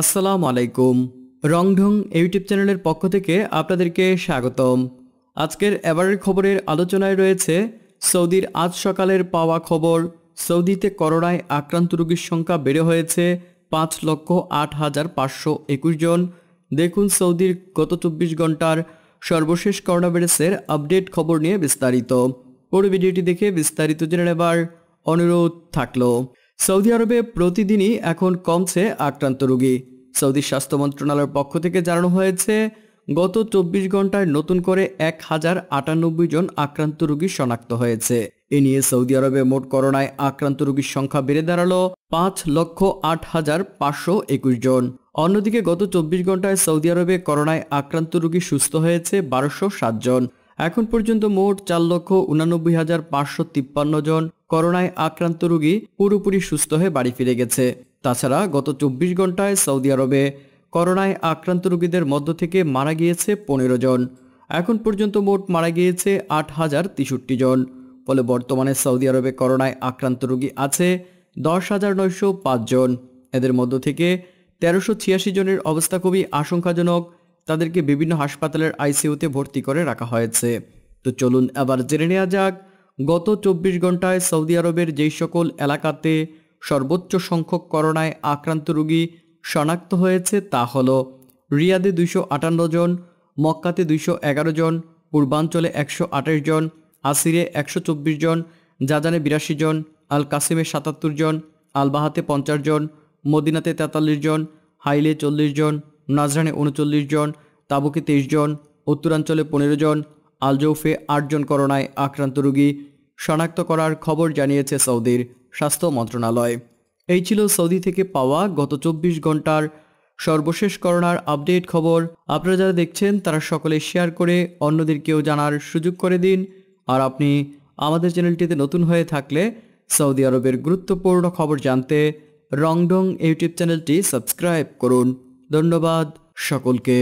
আসসালামু আলাইকুম রংঢং ইউটিউব চ্যানেলের পক্ষ থেকে আপনাদেরকে স্বাগতম আজকের এবারের খবরের আলোচনায় রয়েছে সৌদির আজ সকালের পাওয়া খবর সৌদিতে করোনায় আক্রান্ত রোগীর সংখ্যা বেড়ে হয়েছে পাঁচ লক্ষ আট হাজার পাঁচশো একুশ জন দেখুন সৌদির গত চব্বিশ ঘন্টার সর্বশেষ করোনা ভাইরাসের আপডেট খবর নিয়ে বিস্তারিত পুরো ভিডিওটি দেখে বিস্তারিত জেনে নেবার অনুরোধ থাকলো সৌদি আরবে প্রতিদিনই এখন কমছে আক্রান্ত রোগী সৌদি স্বাস্থ্য মন্ত্রণালয়ের পক্ষ থেকে জানানো হয়েছে গত চব্বিশ ঘন্টায় নতুন করে এক হাজার আটানব্বই জন আক্রান্ত রোগী শনাক্ত হয়েছে এ নিয়ে সৌদি আরবে মোট করোনায় আক্রান্ত রোগীর সংখ্যা বেড়ে দাঁড়ালো পাঁচ লক্ষ আট হাজার পাঁচশো একুশ জন অন্যদিকে গত চব্বিশ ঘন্টায় সৌদি আরবে করোনায় আক্রান্ত রোগী সুস্থ হয়েছে বারোশো জন এখন পর্যন্ত মোট চার লক্ষ উনানব্বই হাজার পাঁচশো তিপ্পান্ন জন করোনায় আক্রান্ত রোগী পুরোপুরি সুস্থ হয়ে বাড়ি ফিরে গেছে তাছাড়া গত চব্বিশ ঘন্টায় সৌদি আরবে করোনায় আক্রান্ত রুগীদের মধ্য থেকে মারা গিয়েছে পনেরো জন এখন পর্যন্ত মোট মারা গিয়েছে আট হাজার তেষট্টি জন ফলে বর্তমানে সৌদি আরবে করোনায় আক্রান্ত রুগী আছে দশ হাজার নয়শো পাঁচজন এদের মধ্য থেকে তেরোশো ছিয়াশি জনের অবস্থা খুবই আশঙ্কাজনক তাদেরকে বিভিন্ন হাসপাতালের আইসিইউতে ভর্তি করে রাখা হয়েছে তো চলুন এবার জেনে নেওয়া যাক গত চব্বিশ ঘন্টায় সৌদি আরবের যেই সকল এলাকাতে সর্বোচ্চ সংখ্যক করোনায় আক্রান্ত রোগী শনাক্ত হয়েছে তা হল রিয়াদে দুইশো আটান্ন জন মক্কাতে দুইশো এগারো জন পূর্বাঞ্চলে একশো আঠাশ জন আসিরে একশো চব্বিশ জন জাজানে বিরাশি জন আল কাসিমে সাতাত্তর জন আলবাহাতে পঞ্চাশ জন মদিনাতে তেতাল্লিশ জন হাইলে চল্লিশ জন নাজরানে উনচল্লিশ জন তাবুকে তেইশ জন উত্তরাঞ্চলে পনেরো জন আলজৌফে আটজন করোনায় আক্রান্ত রোগী শনাক্ত করার খবর জানিয়েছে সৌদির স্বাস্থ্য মন্ত্রণালয় এই ছিল সৌদি থেকে পাওয়া গত চব্বিশ ঘন্টার সর্বশেষ করোনার আপডেট খবর আপনারা যারা দেখছেন তারা সকলে শেয়ার করে অন্যদেরকেও জানার সুযোগ করে দিন আর আপনি আমাদের চ্যানেলটিতে নতুন হয়ে থাকলে সৌদি আরবের গুরুত্বপূর্ণ খবর জানতে রংডং ইউটিউব চ্যানেলটি সাবস্ক্রাইব করুন ধন্যবাদ সকলকে